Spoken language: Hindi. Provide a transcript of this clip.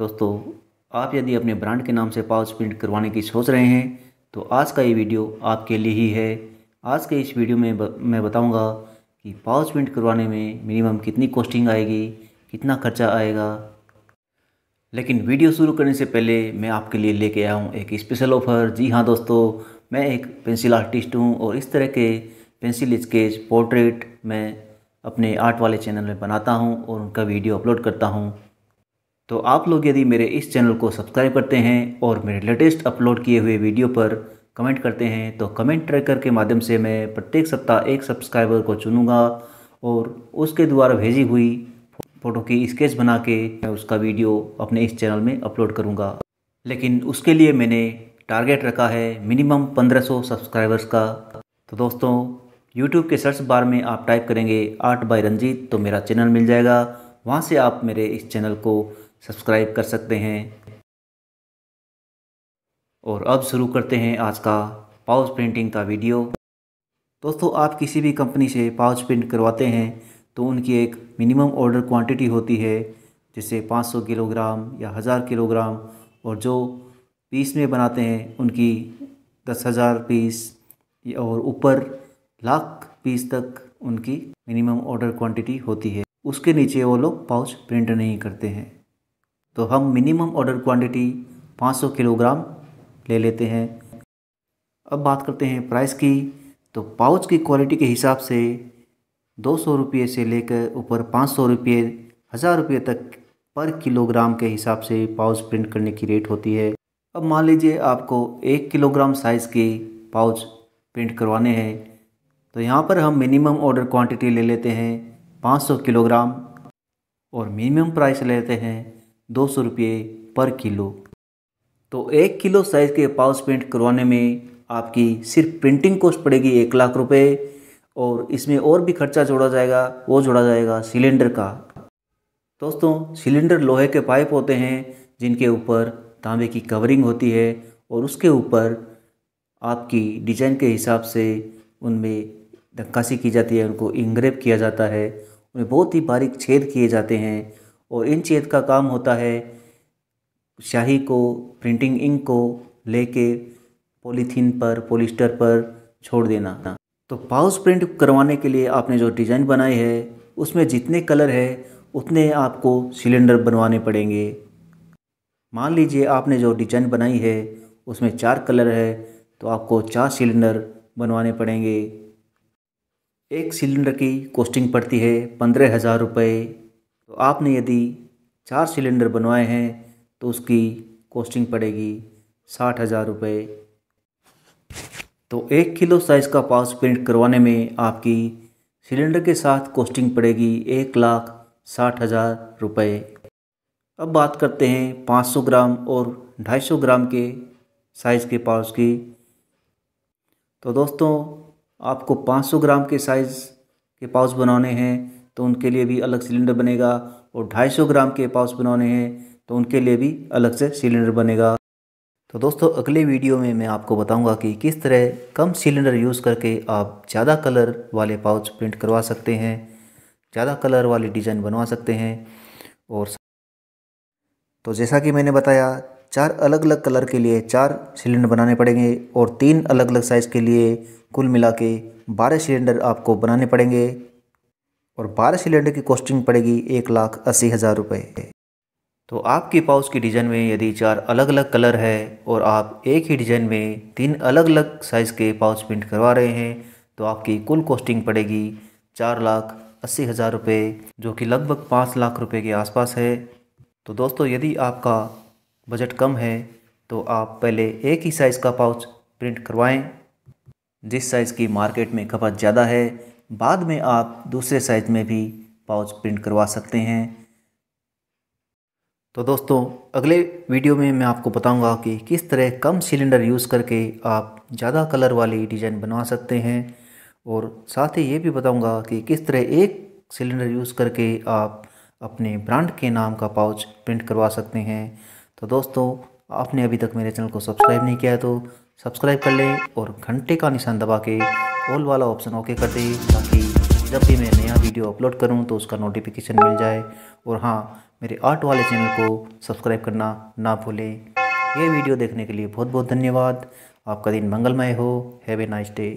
दोस्तों आप यदि अपने ब्रांड के नाम से पाउच प्रिंट करवाने की सोच रहे हैं तो आज का ये वीडियो आपके लिए ही है आज के इस वीडियो में ब, मैं बताऊंगा कि पाउच प्रिंट करवाने में मिनिमम कितनी कॉस्टिंग आएगी कितना खर्चा आएगा लेकिन वीडियो शुरू करने से पहले मैं आपके लिए लेके आया हूँ एक स्पेशल ऑफ़र जी हाँ दोस्तों मैं एक पेंसिल आर्टिस्ट हूँ और इस तरह के पेंसिल स्केच पोर्ट्रेट मैं अपने आर्ट वाले चैनल में बनाता हूँ और उनका वीडियो अपलोड करता हूँ तो आप लोग यदि मेरे इस चैनल को सब्सक्राइब करते हैं और मेरे लेटेस्ट अपलोड किए हुए वीडियो पर कमेंट करते हैं तो कमेंट ट्रैकर के माध्यम से मैं प्रत्येक सप्ताह एक सब्सक्राइबर को चुनूँगा और उसके द्वारा भेजी हुई फ़ोटो की स्केच बना के मैं उसका वीडियो अपने इस चैनल में अपलोड करूँगा लेकिन उसके लिए मैंने टारगेट रखा है मिनिमम 1500 सब्सक्राइबर्स का तो दोस्तों यूट्यूब के सर्च बार में आप टाइप करेंगे आर्ट बाय रंजीत तो मेरा चैनल मिल जाएगा वहाँ से आप मेरे इस चैनल को सब्सक्राइब कर सकते हैं और अब शुरू करते हैं आज का पाउच प्रिंटिंग का वीडियो दोस्तों आप किसी भी कंपनी से पाउच प्रिंट करवाते हैं तो उनकी एक मिनिमम ऑर्डर क्वांटिटी होती है जैसे 500 किलोग्राम या हज़ार किलोग्राम और जो पीस में बनाते हैं उनकी दस हज़ार पीस और ऊपर लाख पीस तक उनकी मिनिमम ऑर्डर क्वांटिटी होती है उसके नीचे वो लोग पाउच प्रिंट नहीं करते हैं तो हम मिनिमम ऑर्डर क्वांटिटी 500 किलोग्राम ले लेते हैं अब बात करते हैं प्राइस की तो पाउच की क्वालिटी के हिसाब से दो सौ रुपये से लेकर ऊपर पाँच सौ रुपये हज़ार रुपये तक पर किलोग्राम के हिसाब से पाउच प्रिंट करने की रेट होती है अब मान लीजिए आपको एक किलोग्राम साइज़ के पाउच प्रिंट करवाने हैं तो यहाँ पर हम मिनिमम ऑर्डर क्वांटिटी ले लेते हैं 500 किलोग्राम और मिनिमम प्राइस लेते हैं दो सौ रुपये पर किलो तो एक किलो साइज़ के पाउच पेंट करवाने में आपकी सिर्फ प्रिंटिंग कॉस्ट पड़ेगी एक लाख रुपए और इसमें और भी खर्चा जोड़ा जाएगा वो जोड़ा जाएगा सिलेंडर का दोस्तों सिलेंडर लोहे के पाइप होते हैं जिनके ऊपर तांबे की कवरिंग होती है और उसके ऊपर आपकी डिजाइन के हिसाब से उनमें नक्काशी की जाती है उनको इंग्रेप किया जाता है उन्हें बहुत ही बारीक छेद किए जाते हैं और इन चेत का काम होता है स्याही को प्रिंटिंग इंक को लेके पॉलीथीन पर पोलिस्टर पर छोड़ देना तो पाउस प्रिंट करवाने के लिए आपने जो डिज़ाइन बनाई है उसमें जितने कलर है उतने आपको सिलेंडर बनवाने पड़ेंगे मान लीजिए आपने जो डिजाइन बनाई है उसमें चार कलर है तो आपको चार सिलेंडर बनवाने पड़ेंगे एक सिलेंडर की कॉस्टिंग पड़ती है पंद्रह हज़ार रुपये तो आपने यदि चार सिलेंडर बनवाए हैं तो उसकी कॉस्टिंग पड़ेगी साठ हज़ार रुपये तो एक किलो साइज़ का पाउच प्रिंट करवाने में आपकी सिलेंडर के साथ कॉस्टिंग पड़ेगी एक लाख साठ हज़ार रुपये अब बात करते हैं 500 ग्राम और 250 ग्राम के साइज़ के पाउच की तो दोस्तों आपको 500 ग्राम के साइज़ के पाउच बनाने हैं तो उनके लिए भी अलग सिलेंडर बनेगा और 250 ग्राम के पाउच बनाने हैं तो उनके लिए भी अलग से सिलेंडर बनेगा तो दोस्तों अगले वीडियो में मैं आपको बताऊंगा कि किस तरह कम सिलेंडर यूज़ करके आप ज़्यादा कलर वाले पाउच प्रिंट करवा सकते हैं ज़्यादा कलर वाले डिज़ाइन बनवा सकते हैं और तो जैसा कि मैंने बताया चार अलग अलग कलर के लिए चार सिलेंडर बनाने पड़ेंगे और तीन अलग अलग साइज़ के लिए कुल मिला के बारह सिलेंडर आपको बनाने पड़ेंगे और बारह सिलेंडर की कॉस्टिंग पड़ेगी एक लाख अस्सी हज़ार रुपये तो आपकी पाउच की डिज़ाइन में यदि चार अलग अलग कलर है और आप एक ही डिज़ाइन में तीन अलग अलग साइज़ के पाउच प्रिंट करवा रहे हैं तो आपकी कुल कॉस्टिंग पड़ेगी चार लाख अस्सी हज़ार रुपये जो कि लगभग पाँच लाख रुपये के आसपास है तो दोस्तों यदि आपका बजट कम है तो आप पहले एक ही साइज़ का पाउच प्रिंट करवाएँ जिस साइज़ की मार्केट में खपत ज़्यादा है बाद में आप दूसरे साइज में भी पाउच प्रिंट करवा सकते हैं तो दोस्तों अगले वीडियो में मैं आपको बताऊंगा कि किस तरह कम सिलेंडर यूज़ करके आप ज़्यादा कलर वाली डिज़ाइन बनवा सकते हैं और साथ ही ये भी बताऊंगा कि किस तरह एक सिलेंडर यूज़ करके आप अपने ब्रांड के नाम का पाउच प्रिंट करवा सकते हैं तो दोस्तों आपने अभी तक मेरे चैनल को सब्सक्राइब नहीं किया है तो सब्सक्राइब कर लें और घंटे का निशान दबा के ऑल वाला ऑप्शन ओके कर दें ताकि जब भी मैं नया वीडियो अपलोड करूं तो उसका नोटिफिकेशन मिल जाए और हाँ मेरे आर्ट वाले चैनल को सब्सक्राइब करना ना भूलें यह वीडियो देखने के लिए बहुत बहुत धन्यवाद आपका दिन मंगलमय हो हैव ए नाइस डे